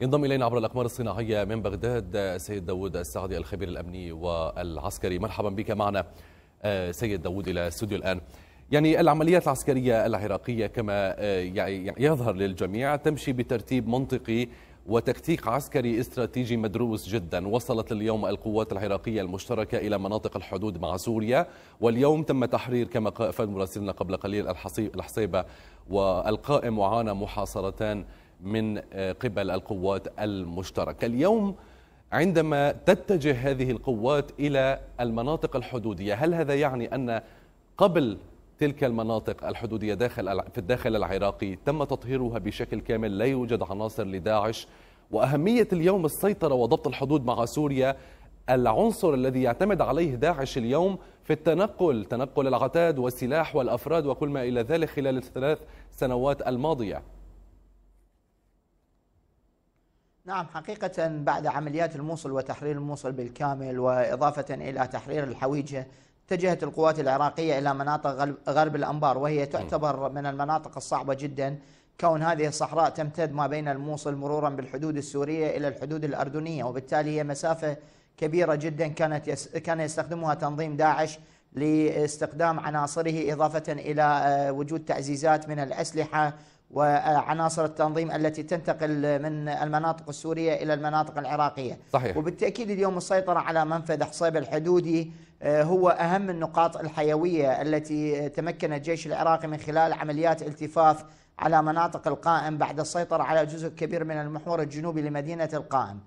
ينضم إلينا عبر الأقمار الصناعية من بغداد سيد داوود السعدي الخبير الأمني والعسكري مرحبا بك معنا آه، سيد داوود إلى استوديو الآن يعني العمليات العسكرية العراقية كما آه، يظهر للجميع تمشي بترتيب منطقي وتكتيك عسكري استراتيجي مدروس جدا وصلت اليوم القوات العراقية المشتركة إلى مناطق الحدود مع سوريا واليوم تم تحرير كما قال مراسلنا قبل قليل الحصيبة والقائم وعانى محاصرتان من آه، قبل القوات المشتركه اليوم عندما تتجه هذه القوات الى المناطق الحدوديه هل هذا يعني ان قبل تلك المناطق الحدوديه داخل في الداخل العراقي تم تطهيرها بشكل كامل لا يوجد عناصر لداعش واهميه اليوم السيطره وضبط الحدود مع سوريا العنصر الذي يعتمد عليه داعش اليوم في التنقل تنقل العتاد والسلاح والافراد وكل ما الى ذلك خلال الثلاث سنوات الماضيه نعم حقيقة بعد عمليات الموصل وتحرير الموصل بالكامل وإضافة إلى تحرير الحويجة اتجهت القوات العراقية إلى مناطق غرب الأنبار وهي تعتبر من المناطق الصعبة جدا كون هذه الصحراء تمتد ما بين الموصل مرورا بالحدود السورية إلى الحدود الأردنية وبالتالي هي مسافة كبيرة جدا كانت يس كان يستخدمها تنظيم داعش لاستخدام عناصره إضافة إلى آه، وجود تعزيزات من الأسلحة وعناصر التنظيم التي تنتقل من المناطق السورية إلى المناطق العراقية صحيح. وبالتأكيد اليوم السيطرة على منفذ حصيب الحدودي آه، هو أهم النقاط الحيوية التي تمكن الجيش العراقي من خلال عمليات التفاف على مناطق القائم بعد السيطرة على جزء كبير من المحور الجنوبي لمدينة القائم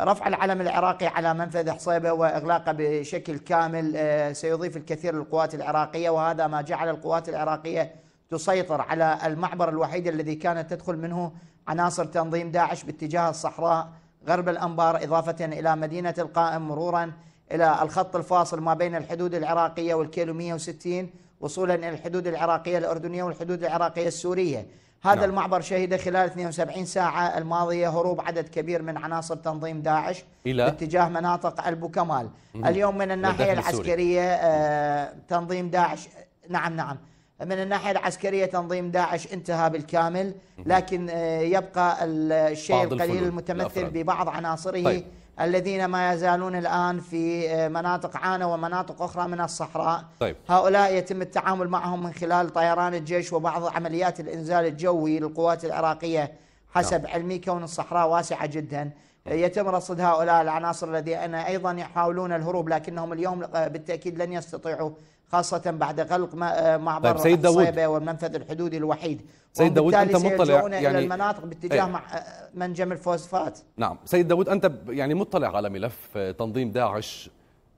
رفع العلم العراقي على منفذ حصيبة وإغلاقه بشكل كامل آه، سيضيف الكثير للقوات العراقية وهذا ما جعل القوات العراقية تسيطر على المعبر الوحيد الذي كانت تدخل منه عناصر تنظيم داعش باتجاه الصحراء غرب الأنبار إضافة إلى مدينة القائم مرورا إلى الخط الفاصل ما بين الحدود العراقية والكيلو 160 وصولا إلى الحدود العراقية الأردنية والحدود العراقية السورية هذا نعم. المعبر شهد خلال 72 ساعة الماضية هروب عدد كبير من عناصر تنظيم داعش إلى باتجاه مناطق ألبو كمال اليوم من الناحية العسكرية آه تنظيم داعش نعم نعم من الناحية العسكرية تنظيم داعش انتهى بالكامل لكن آه، يبقى الشيء القليل المتمثل ببعض عناصره طيب. الذين ما يزالون الآن في آه، مناطق عانة ومناطق أخرى من الصحراء طيب. هؤلاء يتم التعامل معهم من خلال طيران الجيش وبعض عمليات الإنزال الجوي للقوات العراقية حسب نعم. علمي كون الصحراء واسعة جدا يتم رصد هؤلاء العناصر الذين أيضا يحاولون الهروب لكنهم اليوم آه، بالتأكيد لن يستطيعوا خاصة بعد غلق آه، معبر طيب سيد الصيبة والمنفذ الحدودي الوحيد سيد داود أنت مطلع يعني إلى المناطق باتجاه ايه آه، منجم الفوسفات نعم سيد داود أنت يعني مطلع على ملف آه، تنظيم داعش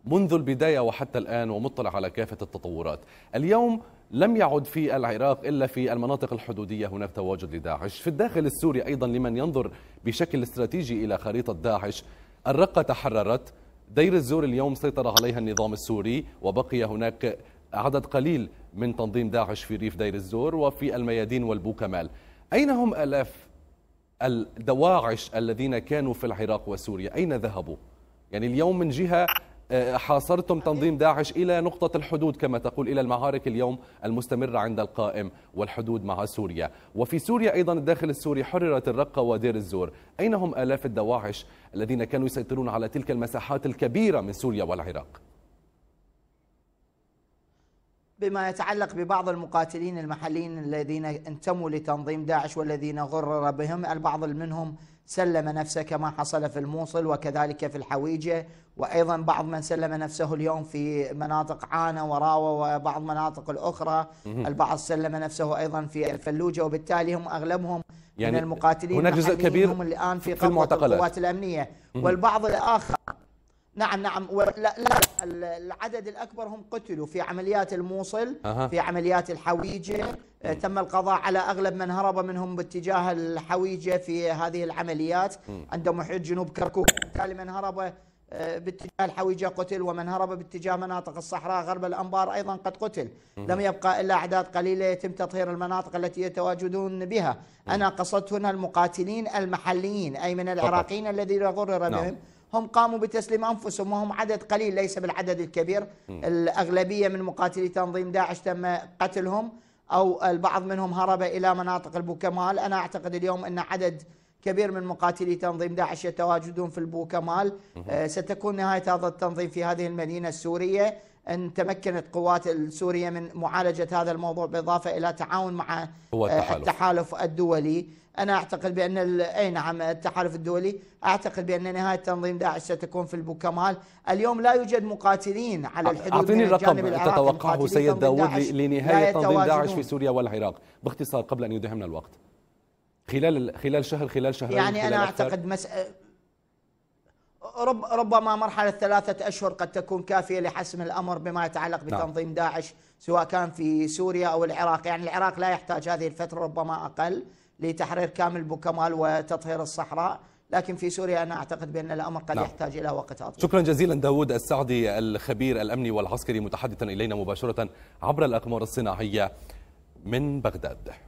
منذ البداية وحتى الآن ومطلع على كافة التطورات اليوم لم يعد في العراق إلا في المناطق الحدودية هناك تواجد لداعش في الداخل السوري أيضا لمن ينظر بشكل استراتيجي إلى خريطة داعش الرقة تحررت دير الزور اليوم سيطر عليها النظام السوري وبقي هناك عدد قليل من تنظيم داعش في ريف دير الزور وفي الميادين والبوكمال أين هم ألاف الدواعش الذين كانوا في العراق وسوريا أين ذهبوا؟ يعني اليوم من جهة آه، حاصرتم تنظيم داعش إلى نقطة الحدود كما تقول إلى المعارك اليوم المستمرة عند القائم والحدود مع سوريا وفي سوريا أيضا الداخل السوري حررت الرقة ودير الزور أين هم آلاف الدواعش الذين كانوا يسيطرون على تلك المساحات الكبيرة من سوريا والعراق بما يتعلق ببعض المقاتلين المحليين الذين انتموا لتنظيم داعش والذين غرر بهم البعض منهم سلم نفسه كما حصل في الموصل وكذلك في الحويجة وأيضا بعض من سلم نفسه اليوم في مناطق عانة وراوة وبعض مناطق الأخرى البعض سلم نفسه أيضا في الفلوجة وبالتالي هم أغلبهم يعني من المقاتلين هناك جزء كبير هم الآن في, في قبضة القوات الأمنية والبعض الآخر نعم نعم لا لا العدد الأكبر هم قتلوا في عمليات الموصل أه. في عمليات الحويجة م. نعم. آه، تم القضاء على أغلب من هرب منهم باتجاه الحويجة في هذه العمليات م. عند محيط جنوب كركوك بالتالي من هرب آه، باتجاه الحويجة قتل ومن هرب باتجاه مناطق الصحراء غرب الأنبار أيضا قد قتل لم يبقى إلا أعداد قليلة يتم تطهير المناطق التي يتواجدون بها أنا قصدت هنا المقاتلين المحليين أي من العراقيين الذين غرر نعم. بهم هم قاموا بتسليم أنفسهم وهم عدد قليل ليس بالعدد الكبير الأغلبية من مقاتلي تنظيم داعش تم قتلهم أو البعض منهم هرب إلى مناطق البوكمال أنا أعتقد اليوم أن عدد كبير من مقاتلي تنظيم داعش يتواجدون في البوكمال آه، ستكون نهاية هذا التنظيم في هذه المدينة السورية أن تمكنت قوات السوريه من معالجة هذا الموضوع بالإضافة إلى تعاون مع آه، التحالف. التحالف الدولي أنا أعتقد بأن أي نعم التحالف الدولي أعتقد بأن نهاية تنظيم داعش ستكون في البوكمال اليوم لا يوجد مقاتلين على الحدود أعطيني الرقم تتوقعه سيد داود لنهاية تنظيم داعش في سوريا والعراق باختصار قبل أن يدهمنا الوقت خلال خلال شهر خلال شهرين يعني خلال أنا أعتقد مسألة رب ربما مرحلة ثلاثة أشهر قد تكون كافية لحسم الأمر بما يتعلق نعم. بتنظيم داعش سواء كان في سوريا أو العراق يعني العراق لا يحتاج هذه الفترة ربما أقل لتحرير كامل بوكمال وتطهير الصحراء لكن في سوريا أنا أعتقد بأن الأمر قد نعم. يحتاج إلى وقت أطول شكرا جزيلا داود السعدي الخبير الأمني والعسكري متحدثا إلينا مباشرة عبر الأقمار الصناعية من بغداد